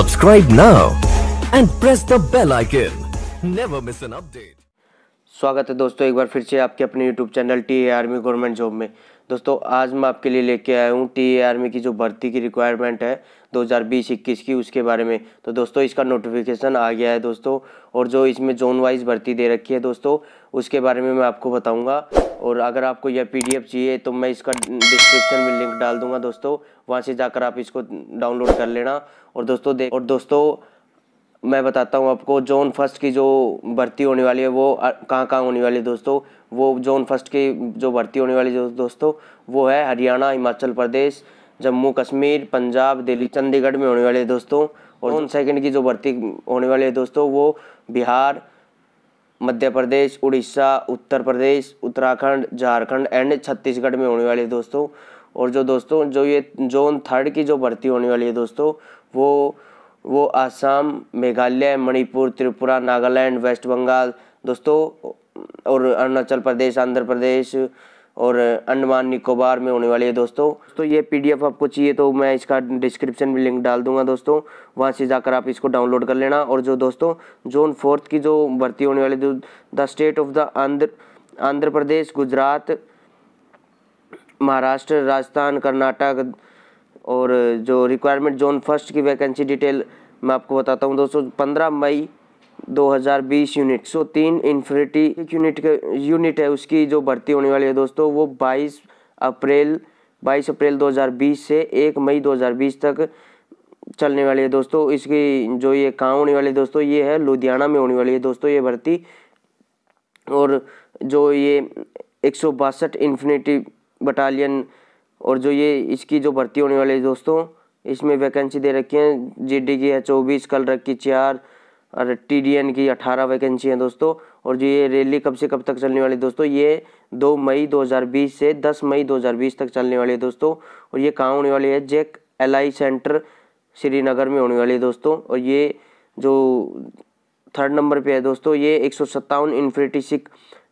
subscribe now and press the bell icon never miss an update स्वागत है दोस्तों एक बार फिर से आपके अपने YouTube channel T army government job में दोस्तों आज मैं आपके लिए लेके आया हूँ टी ए आर की जो भर्ती की रिक्वायरमेंट है 2020-21 की उसके बारे में तो दोस्तों इसका नोटिफिकेशन आ गया है दोस्तों और जो इसमें जोन वाइज भर्ती दे रखी है दोस्तों उसके बारे में मैं आपको बताऊंगा और अगर आपको यह पीडीएफ चाहिए तो मैं इसका डिस्क्रिप्शन में लिंक डाल दूंगा दोस्तों वहाँ से जाकर आप इसको डाउनलोड कर लेना और दोस्तों दे और दोस्तों मैं बताता हूँ आपको जोन फर्स्ट की जो भर्ती होने वाली है वो कहाँ कहाँ होने वाली है दोस्तों वो जोन फर्स्ट की जो भर्ती होने वाली है दोस्तों वो है हरियाणा हिमाचल प्रदेश जम्मू कश्मीर पंजाब दिल्ली चंडीगढ़ में होने वाले है दोस्तों और जोन सेकंड की जो भर्ती होने वाली है दोस्तों वो बिहार मध्य प्रदेश उड़ीसा उत्तर प्रदेश उत्तराखंड झारखंड एंड छत्तीसगढ़ में होने वाली है दोस्तों और जो दोस्तों जो ये जोन थर्ड की जो भर्ती होने वाली है दोस्तों वो वो आसाम मेघालय मणिपुर त्रिपुरा नागालैंड वेस्ट बंगाल दोस्तों और अरुणाचल प्रदेश आंध्र प्रदेश और अंडमान निकोबार में होने वाली है दोस्तों तो ये पीडीएफ आपको चाहिए तो मैं इसका डिस्क्रिप्शन में लिंक डाल दूंगा दोस्तों वहाँ से जाकर आप इसको डाउनलोड कर लेना और जो दोस्तों जोन फोर्थ की जो भर्ती होने वाली जो the state of the Andhra Andhra Pradesh Gujarat Maharashtra Rajasthan Karnataka और जो रिक्वायरमेंट जोन फर्स्ट की वैकेंसी डिटेल मैं आपको बताता हूँ दोस्तों पंद्रह मई 2020 यूनिट सो तीन इन्फिनिटी यूनिट के यूनिट है उसकी जो भर्ती होने वाली है दोस्तों वो 22 अप्रैल 22 अप्रैल 2020 से 1 मई 2020 तक चलने वाली है दोस्तों इसकी जो ये कहाँ होने वाली है दोस्तों ये है लुधियाना में होने वाली है दोस्तों ये भर्ती और जो ये एक सौ बासठ इन्फिनिटी बटालियन और जो ये इसकी जो भर्ती होने वाली है दोस्तों इसमें वैकेंसी दे रखी है जी की है चौबीस कलरक की चार और टी डी एन की अठारह वैकेंसी हैं दोस्तों और जो ये रैली कब से कब तक चलने वाली है दोस्तों ये दो मई 2020 से दस मई 2020 तक चलने वाली है दोस्तों और ये कहाँ होने वाली है JAK L I centre Srinagar में होने वाली है दोस्तों और ये जो थर्ड नंबर पे है दोस्तों ये एक सौ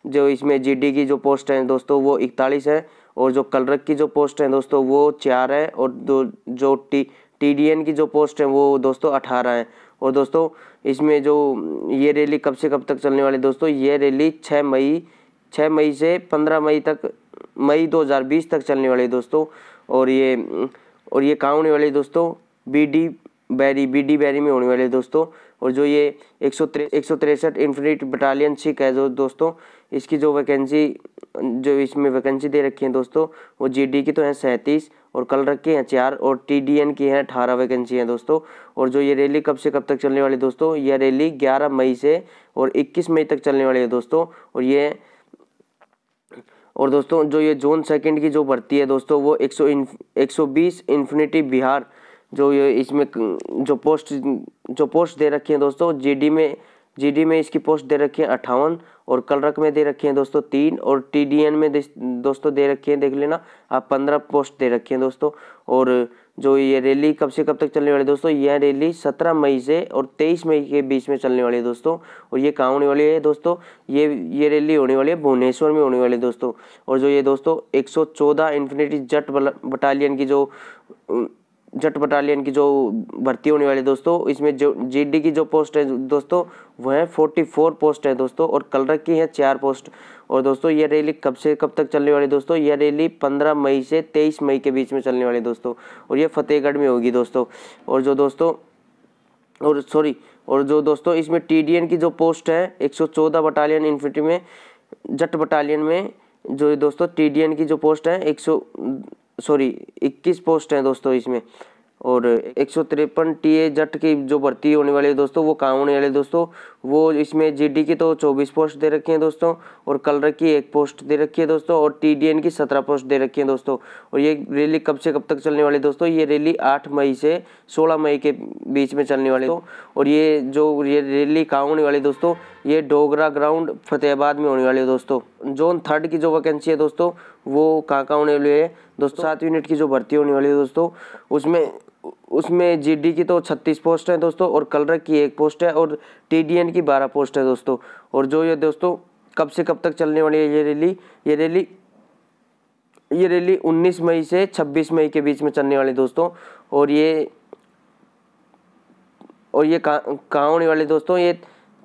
जो इसमें जीडी की जो पोस्ट हैं दोस्तों वो इकतालीस है और जो कलरक की जो पोस्ट हैं दोस्तों वो चार है और दो जो टी टी की जो पोस्ट है वो दोस्तों अठारह है और दोस्तों इसमें जो ये रैली कब से कब तक चलने वाली दोस्तों ये रैली छः मई छः मई से पंद्रह मई तक मई दो तक चलने वाली दोस्तों और ये और ये कहाँ होने वाली दोस्तों B D Bari B D Bari में होने वाली है दोस्तों और जो ये एक सौ एक सौ तिरसठ इन्फिनिट बटालियन सिख है जो दोस्तों इसकी जो वैकेंसी जो इसमें वैकेंसी दे रखी है दोस्तों वो जीडी की तो हैं सैंतीस और कल रखे हैं चार और टीडीएन की हैं अठारह वैकेंसी हैं दोस्तों और जो ये रैली कब से कब तक चलने वाली है दोस्तों यह रैली ग्यारह मई से और इक्कीस मई तक चलने वाली है दोस्तों और ये और दोस्तों जो ये जोन सेकंड की जो भर्ती है दोस्तों वो एक सौ एक सौ बीस इन्फिनिटी बिहार जो ये इसमें जो पोस्ट जो पोस्ट दे रखी है दोस्तों जीडी में जीडी में इसकी पोस्ट दे रखी है अट्ठावन और कलरक में दे रखी है दोस्तों तीन और टीडीएन में दोस्तों दे रखी है देख लेना आप पंद्रह पोस्ट दे रखी है दोस्तों और जो ये रैली कब से कब तक चलने वाली है दोस्तों यह रैली सत्रह मई से और तेईस मई के बीच में चलने वाली है दोस्तों और ये कहाँ होने वाली है दोस्तों ये ये रैली होने वाली है भुवनेश्वर में होने वाली है दोस्तों और जो ये दोस्तों एक सौ चौदह इन्फिनिटी जट बटालियन की जो जट बटालियन की जो भर्ती होने वाली दोस्तों इसमें जो जीडी की जो पोस्ट है दोस्तों वह है फोर्टी फोर पोस्ट है दोस्तों और कलर की है चार पोस्ट और दोस्तों यह रैली कब से कब तक चलने वाली दोस्तों यह रैली पंद्रह मई से तेईस मई के बीच में चलने वाली दोस्तों और यह फतेहगढ़ में होगी दोस्तों और जो दोस्तों और सॉरी और जो दोस्तों इसमें टी की जो पोस्ट है एक बटालियन इन्फेंट्री में जट बटालियन में जो दोस्तों टी की जो पोस्ट है एक सॉरी इक्कीस पोस्ट हैं दोस्तों इसमें और एक सौ तिरपन टी ए जट की जो भर्ती होने वाली है दोस्तों वो काम होने वाले दोस्तों वो इसमें जीडी की तो चौबीस पोस्ट दे रखी है दोस्तों और कलर की एक पोस्ट दे रखी है दोस्तों और टी डी एन की सत्रह पोस्ट दे रखी है दोस्तों और ये रैली कब से कब तक चलने वाली है दोस्तों ये रैली आठ मई से सोलह मई के बीच में चलने वाली है और ये जो ये रैली काम होने वाली दोस्तों ये डोगरा ग्राउंड फतेहाबाद में होने वाली है दोस्तों जोन थर्ड की जो वैकेंसी है दोस्तों वो कहाँ कहाँ होने वाली है दोस्तों सात यूनिट की जो भर्ती होने वाली है दोस्तों उसमें उसमें जीडी की तो छत्तीस पोस्ट है दोस्तों और कलरक की एक पोस्ट है और टीडीएन की बारह पोस्ट है दोस्तों और जो ये दोस्तों कब से कब तक चलने वाली है ये रैली ये रैली ये रैली 19 मई से 26 मई के बीच में चलने वाली दोस्तों और ये और ये कहाँ होने वाले दोस्तों ये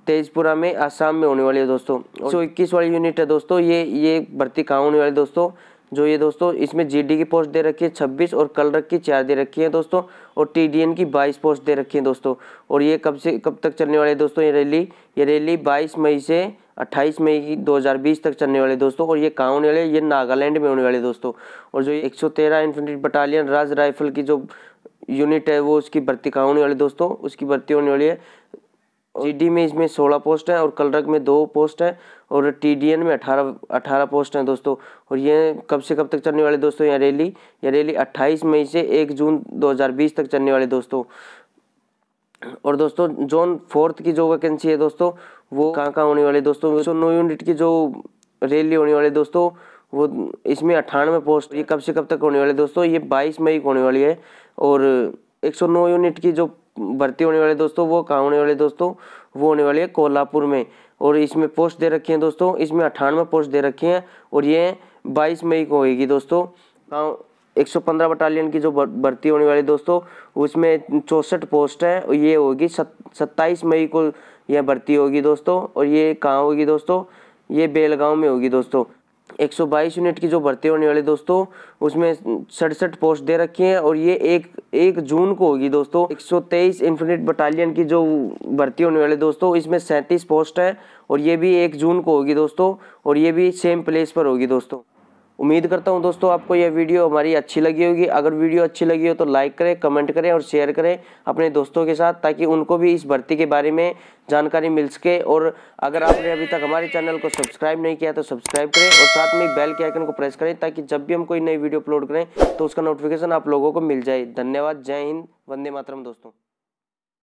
तेजपुरा में आसाम में होने वाली है दोस्तों सौ इक्कीस वाली यूनिट है दोस्तों ये ये भर्ती कहाँ होने वाली दोस्तों जो ये दोस्तों इसमें जीडी की पोस्ट दे रखी है छब्बीस और कलरक की चार दे रखी है दोस्तों और टीडीएन की बाईस पोस्ट दे रखी है दोस्तों और ये कब से कब तक चलने वाले दोस्तों ये रैली ये रैली बाईस मई से अट्ठाईस मई की 2020 तक चलने वाले दोस्तों और ये कहाँ होने वाले ये नागालैंड में होने वाले दोस्तों और जो ये तेरह इन्फेंट्री बटालियन राज राइफल की जो यूनिट है वो उसकी भर्ती कहाँ होने वाली दोस्तों उसकी भर्ती होने वाली है जीडी में इसमें सोलह पोस्ट हैं और कलरक में दो पोस्ट हैं और टीडीएन में अठारह अठारह पोस्ट हैं दोस्तों और ये कब से कब तक चलने वाले दोस्तों यह रैली यह रैली अट्ठाईस मई से एक जून दो तक चलने वाले दोस्तों और दोस्तों जोन फोर्थ की जो वैकेंसी है दोस्तों वो कहाँ कहाँ होने वाले दोस्तों दोस्तों नौ यूनिट की जो रैली होने वाली दोस्तों वो इसमें अट्ठानवे पोस्ट ये कब से कब तक होने वाले दोस्तों ये बाईस मई को होने वाली है और 109 यूनिट की जो भर्ती होने वाले दोस्तों वो कहाँ होने वाले दोस्तों वो होने वाले हैं कोल्हापुर में और इसमें पोस्ट दे रखी है दोस्तों इसमें अठानवे पोस्ट दे रखे हैं और ये बाईस मई को होगी दोस्तों हाँ, एक सौ पंद्रह बटालियन की जो भर्ती होने वाली दोस्तों उसमें चौंसठ पोस्ट है और ये होगी सत्ताईस मई को यह भर्ती होगी दोस्तों और ये कहाँ होगी दोस्तों ये बेलगांव में होगी दोस्तों 122 यूनिट की जो भर्ती होने वाली दोस्तों उसमें सड़सठ पोस्ट दे रखी हैं और ये एक एक जून को होगी दोस्तों 123 इन्फिनिट बटालियन की जो भर्ती होने वाली दोस्तों इसमें सैंतीस पोस्ट है और ये भी एक जून को होगी दोस्तों और ये भी सेम प्लेस पर होगी दोस्तों उम्मीद करता हूँ दोस्तों आपको यह वीडियो हमारी अच्छी लगी होगी अगर वीडियो अच्छी लगी हो तो लाइक करें कमेंट करें और शेयर करें अपने दोस्तों के साथ ताकि उनको भी इस भर्ती के बारे में जानकारी मिल सके और अगर आपने अभी तक हमारे चैनल को सब्सक्राइब नहीं किया तो सब्सक्राइब करें और साथ में बेल के आइकन को प्रेस करें ताकि जब भी हम कोई नई वीडियो अपलोड करें तो उसका नोटिफिकेशन आप लोगों को मिल जाए धन्यवाद जय हिंद वंदे मातरम दोस्तों